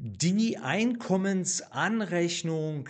die Einkommensanrechnung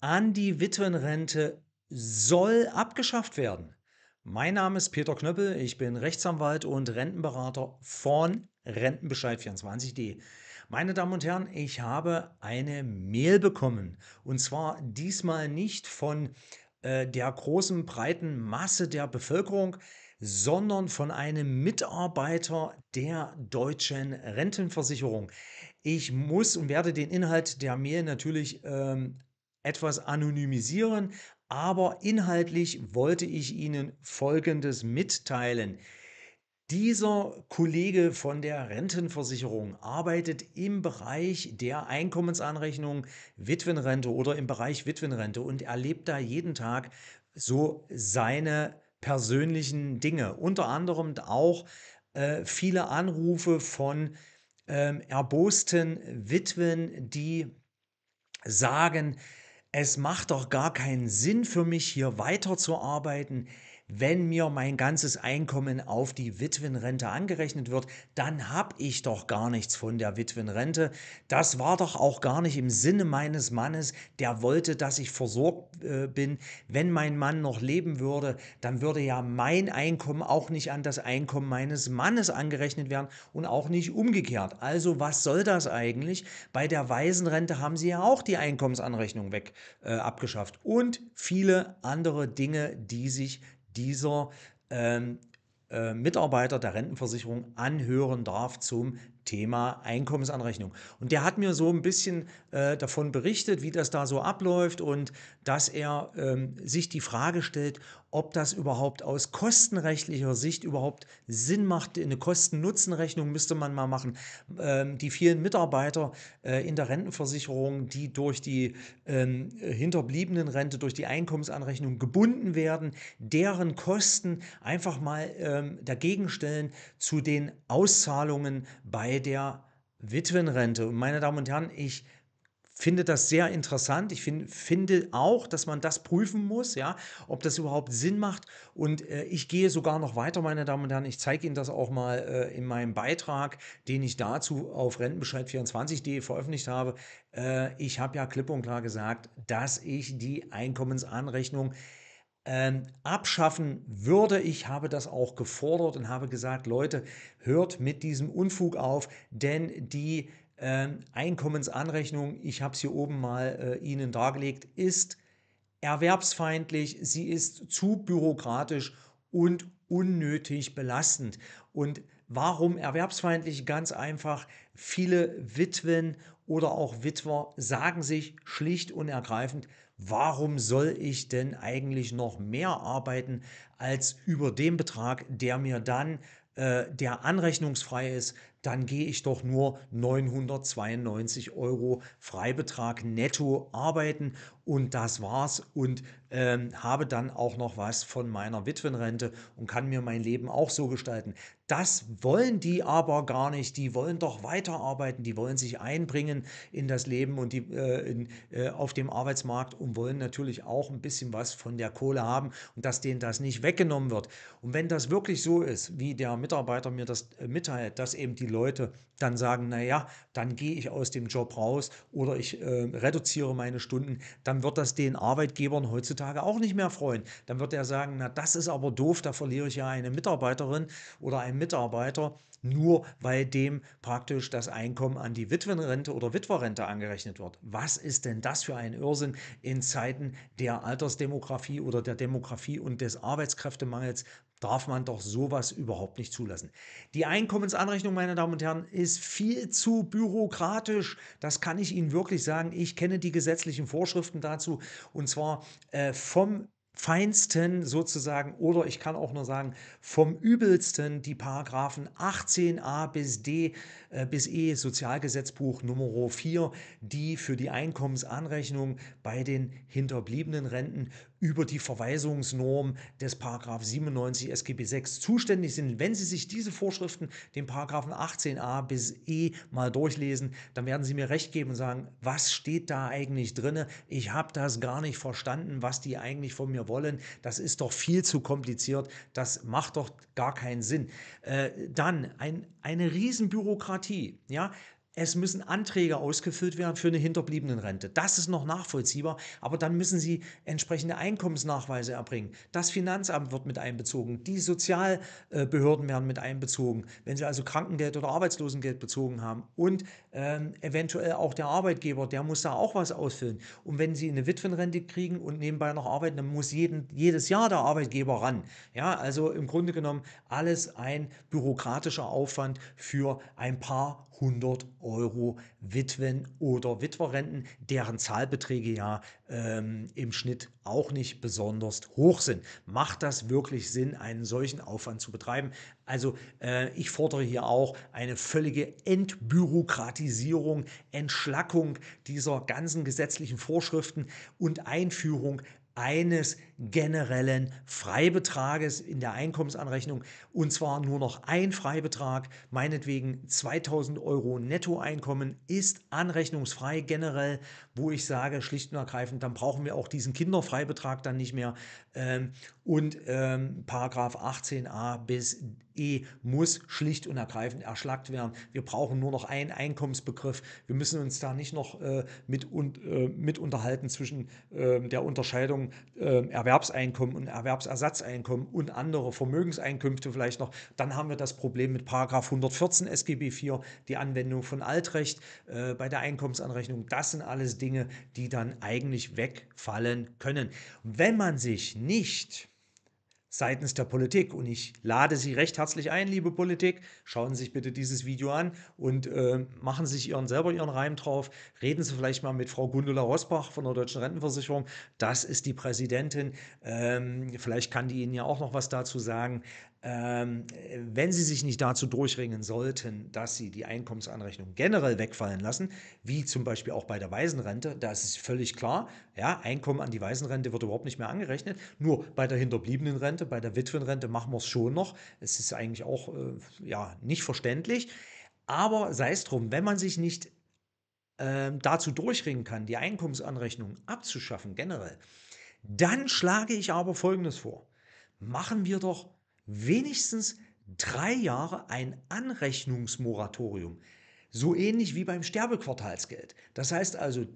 an die Witwenrente soll abgeschafft werden. Mein Name ist Peter Knöppel, ich bin Rechtsanwalt und Rentenberater von Rentenbescheid24.de. Meine Damen und Herren, ich habe eine Mail bekommen und zwar diesmal nicht von äh, der großen breiten Masse der Bevölkerung, sondern von einem Mitarbeiter der deutschen Rentenversicherung. Ich muss und werde den Inhalt der Mail natürlich ähm, etwas anonymisieren, aber inhaltlich wollte ich Ihnen Folgendes mitteilen. Dieser Kollege von der Rentenversicherung arbeitet im Bereich der Einkommensanrechnung Witwenrente oder im Bereich Witwenrente und erlebt da jeden Tag so seine persönlichen Dinge. Unter anderem auch äh, viele Anrufe von ähm, erbosten Witwen, die sagen, es macht doch gar keinen Sinn für mich, hier weiterzuarbeiten wenn mir mein ganzes Einkommen auf die Witwenrente angerechnet wird, dann habe ich doch gar nichts von der Witwenrente. Das war doch auch gar nicht im Sinne meines Mannes, der wollte, dass ich versorgt äh, bin. Wenn mein Mann noch leben würde, dann würde ja mein Einkommen auch nicht an das Einkommen meines Mannes angerechnet werden und auch nicht umgekehrt. Also was soll das eigentlich? Bei der Waisenrente haben sie ja auch die Einkommensanrechnung weg äh, abgeschafft und viele andere Dinge, die sich dieser ähm, äh, Mitarbeiter der Rentenversicherung anhören darf zum Thema Einkommensanrechnung. Und der hat mir so ein bisschen äh, davon berichtet, wie das da so abläuft und dass er ähm, sich die Frage stellt, ob das überhaupt aus kostenrechtlicher Sicht überhaupt Sinn macht. Eine Kosten-Nutzen-Rechnung müsste man mal machen. Ähm, die vielen Mitarbeiter äh, in der Rentenversicherung, die durch die ähm, Rente, durch die Einkommensanrechnung gebunden werden, deren Kosten einfach mal ähm, dagegen stellen zu den Auszahlungen bei bei der Witwenrente. Und meine Damen und Herren, ich finde das sehr interessant. Ich find, finde auch, dass man das prüfen muss, ja, ob das überhaupt Sinn macht. Und äh, ich gehe sogar noch weiter, meine Damen und Herren. Ich zeige Ihnen das auch mal äh, in meinem Beitrag, den ich dazu auf rentenbescheid24.de veröffentlicht habe. Äh, ich habe ja klipp und klar gesagt, dass ich die Einkommensanrechnung ähm, abschaffen würde. Ich habe das auch gefordert und habe gesagt, Leute, hört mit diesem Unfug auf, denn die ähm, Einkommensanrechnung, ich habe es hier oben mal äh, Ihnen dargelegt, ist erwerbsfeindlich, sie ist zu bürokratisch und unnötig belastend. Und warum erwerbsfeindlich? Ganz einfach, viele Witwen oder auch Witwer sagen sich schlicht und ergreifend, warum soll ich denn eigentlich noch mehr arbeiten als über den Betrag, der mir dann, äh, der anrechnungsfrei ist, dann gehe ich doch nur 992 Euro Freibetrag netto arbeiten und das war's und ähm, habe dann auch noch was von meiner Witwenrente und kann mir mein Leben auch so gestalten. Das wollen die aber gar nicht. Die wollen doch weiterarbeiten, die wollen sich einbringen in das Leben und die, äh, in, äh, auf dem Arbeitsmarkt und wollen natürlich auch ein bisschen was von der Kohle haben und dass denen das nicht weggenommen wird. Und wenn das wirklich so ist, wie der Mitarbeiter mir das äh, mitteilt, dass eben die Leute dann sagen, naja, dann gehe ich aus dem Job raus oder ich äh, reduziere meine Stunden, dann wird das den Arbeitgebern heutzutage auch nicht mehr freuen. Dann wird er sagen, na das ist aber doof, da verliere ich ja eine Mitarbeiterin oder einen Mitarbeiter, nur weil dem praktisch das Einkommen an die Witwenrente oder Witwerrente angerechnet wird. Was ist denn das für ein Irrsinn in Zeiten der Altersdemografie oder der Demografie und des Arbeitskräftemangels darf man doch sowas überhaupt nicht zulassen. Die Einkommensanrechnung, meine Damen und Herren, ist viel zu bürokratisch. Das kann ich Ihnen wirklich sagen. Ich kenne die gesetzlichen Vorschriften dazu und zwar äh, vom feinsten sozusagen oder ich kann auch nur sagen vom übelsten die Paragraphen 18a bis d äh, bis e Sozialgesetzbuch Nummer 4, die für die Einkommensanrechnung bei den hinterbliebenen Renten über die Verweisungsnorm des Paragraph 97 SGB 6 zuständig sind. Wenn Sie sich diese Vorschriften, den Paragraphen 18a bis e mal durchlesen, dann werden Sie mir recht geben und sagen, was steht da eigentlich drin? Ich habe das gar nicht verstanden, was die eigentlich von mir wollen. Das ist doch viel zu kompliziert. Das macht doch gar keinen Sinn. Äh, dann ein, eine Riesenbürokratie. Ja, es müssen Anträge ausgefüllt werden für eine Hinterbliebenenrente. Das ist noch nachvollziehbar, aber dann müssen Sie entsprechende Einkommensnachweise erbringen. Das Finanzamt wird mit einbezogen, die Sozialbehörden werden mit einbezogen, wenn Sie also Krankengeld oder Arbeitslosengeld bezogen haben und ähm, eventuell auch der Arbeitgeber, der muss da auch was ausfüllen. Und wenn Sie eine Witwenrente kriegen und nebenbei noch arbeiten, dann muss jeden, jedes Jahr der Arbeitgeber ran. Ja, also im Grunde genommen alles ein bürokratischer Aufwand für ein paar hundert Euro Witwen- oder Witwerrenten, deren Zahlbeträge ja ähm, im Schnitt auch nicht besonders hoch sind. Macht das wirklich Sinn, einen solchen Aufwand zu betreiben? Also äh, ich fordere hier auch eine völlige Entbürokratisierung, Entschlackung dieser ganzen gesetzlichen Vorschriften und Einführung eines generellen Freibetrages in der Einkommensanrechnung und zwar nur noch ein Freibetrag, meinetwegen 2000 Euro Nettoeinkommen ist anrechnungsfrei generell, wo ich sage schlicht und ergreifend, dann brauchen wir auch diesen Kinderfreibetrag dann nicht mehr. Ähm, und ähm, Paragraph 18a bis E muss schlicht und ergreifend erschlagt werden. Wir brauchen nur noch einen Einkommensbegriff. Wir müssen uns da nicht noch äh, mit, und, äh, mit unterhalten zwischen äh, der Unterscheidung ähm, Erwerbseinkommen und Erwerbsersatzeinkommen und andere Vermögenseinkünfte vielleicht noch. Dann haben wir das Problem mit Paragraph 114 SGB IV, die Anwendung von Altrecht äh, bei der Einkommensanrechnung. Das sind alles Dinge, die dann eigentlich wegfallen können. Wenn man sich nicht seitens der Politik. Und ich lade Sie recht herzlich ein, liebe Politik. Schauen Sie sich bitte dieses Video an und äh, machen sich Ihren selber Ihren Reim drauf. Reden Sie vielleicht mal mit Frau Gundula Rosbach von der Deutschen Rentenversicherung. Das ist die Präsidentin. Ähm, vielleicht kann die Ihnen ja auch noch was dazu sagen ähm, äh, wenn Sie sich nicht dazu durchringen sollten, dass Sie die Einkommensanrechnung generell wegfallen lassen, wie zum Beispiel auch bei der Waisenrente, da ist es völlig klar, ja, Einkommen an die Waisenrente wird überhaupt nicht mehr angerechnet. Nur bei der hinterbliebenen Rente, bei der Witwenrente machen wir es schon noch. Es ist eigentlich auch äh, ja, nicht verständlich. Aber sei es drum, wenn man sich nicht äh, dazu durchringen kann, die Einkommensanrechnung abzuschaffen generell, dann schlage ich aber Folgendes vor. Machen wir doch wenigstens drei Jahre ein Anrechnungsmoratorium. So ähnlich wie beim Sterbequartalsgeld. Das heißt also,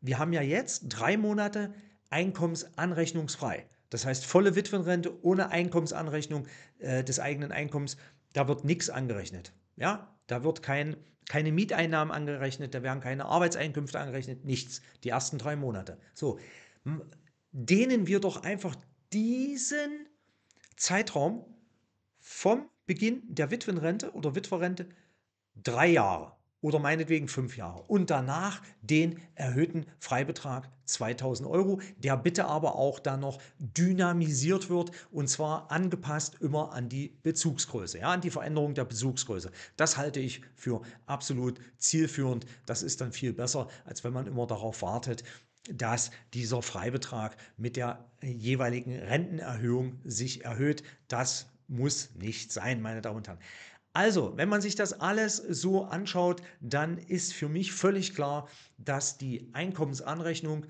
wir haben ja jetzt drei Monate einkommensanrechnungsfrei. Das heißt volle Witwenrente ohne Einkommensanrechnung äh, des eigenen Einkommens. Da wird nichts angerechnet. Ja, da wird kein, keine Mieteinnahmen angerechnet, da werden keine Arbeitseinkünfte angerechnet, nichts. Die ersten drei Monate. So, dehnen wir doch einfach diesen Zeitraum vom Beginn der Witwenrente oder Witwerrente drei Jahre oder meinetwegen fünf Jahre und danach den erhöhten Freibetrag 2000 Euro, der bitte aber auch dann noch dynamisiert wird und zwar angepasst immer an die Bezugsgröße, ja, an die Veränderung der Bezugsgröße. Das halte ich für absolut zielführend. Das ist dann viel besser, als wenn man immer darauf wartet, dass dieser Freibetrag mit der äh, jeweiligen Rentenerhöhung sich erhöht. Das muss nicht sein, meine Damen und Herren. Also, wenn man sich das alles so anschaut, dann ist für mich völlig klar, dass die Einkommensanrechnung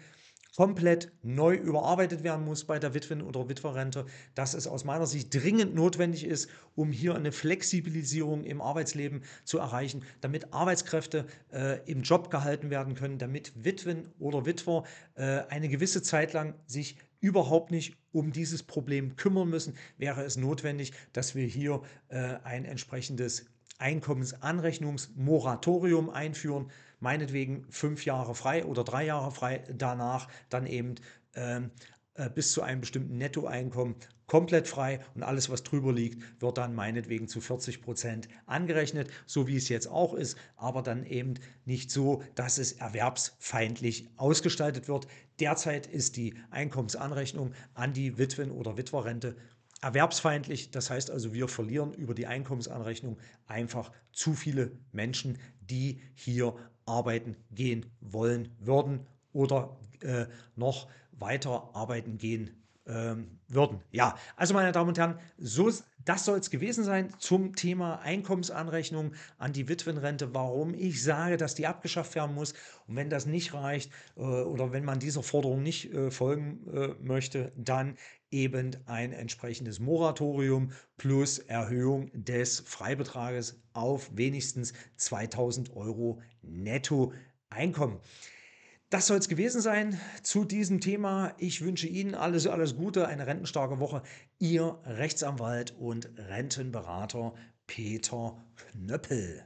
komplett neu überarbeitet werden muss bei der Witwen- oder Witwerrente, dass es aus meiner Sicht dringend notwendig ist, um hier eine Flexibilisierung im Arbeitsleben zu erreichen, damit Arbeitskräfte äh, im Job gehalten werden können, damit Witwen oder Witwer äh, eine gewisse Zeit lang sich überhaupt nicht um dieses Problem kümmern müssen, wäre es notwendig, dass wir hier äh, ein entsprechendes Einkommensanrechnungsmoratorium einführen, meinetwegen fünf Jahre frei oder drei Jahre frei, danach dann eben ähm, äh, bis zu einem bestimmten Nettoeinkommen komplett frei und alles, was drüber liegt, wird dann meinetwegen zu 40 Prozent angerechnet, so wie es jetzt auch ist, aber dann eben nicht so, dass es erwerbsfeindlich ausgestaltet wird. Derzeit ist die Einkommensanrechnung an die Witwen- oder Witwerrente erwerbsfeindlich. Das heißt also, wir verlieren über die Einkommensanrechnung einfach zu viele Menschen, die hier arbeiten gehen wollen würden oder äh, noch weiter arbeiten gehen ähm, würden. Ja, also meine Damen und Herren, so ist, das soll es gewesen sein zum Thema Einkommensanrechnung an die Witwenrente, warum ich sage, dass die abgeschafft werden muss. Und wenn das nicht reicht äh, oder wenn man dieser Forderung nicht äh, folgen äh, möchte, dann eben ein entsprechendes Moratorium plus Erhöhung des Freibetrages auf wenigstens 2000 Euro netto Einkommen. Das soll es gewesen sein zu diesem Thema. Ich wünsche Ihnen alles, alles Gute, eine rentenstarke Woche. Ihr Rechtsanwalt und Rentenberater Peter Knöppel.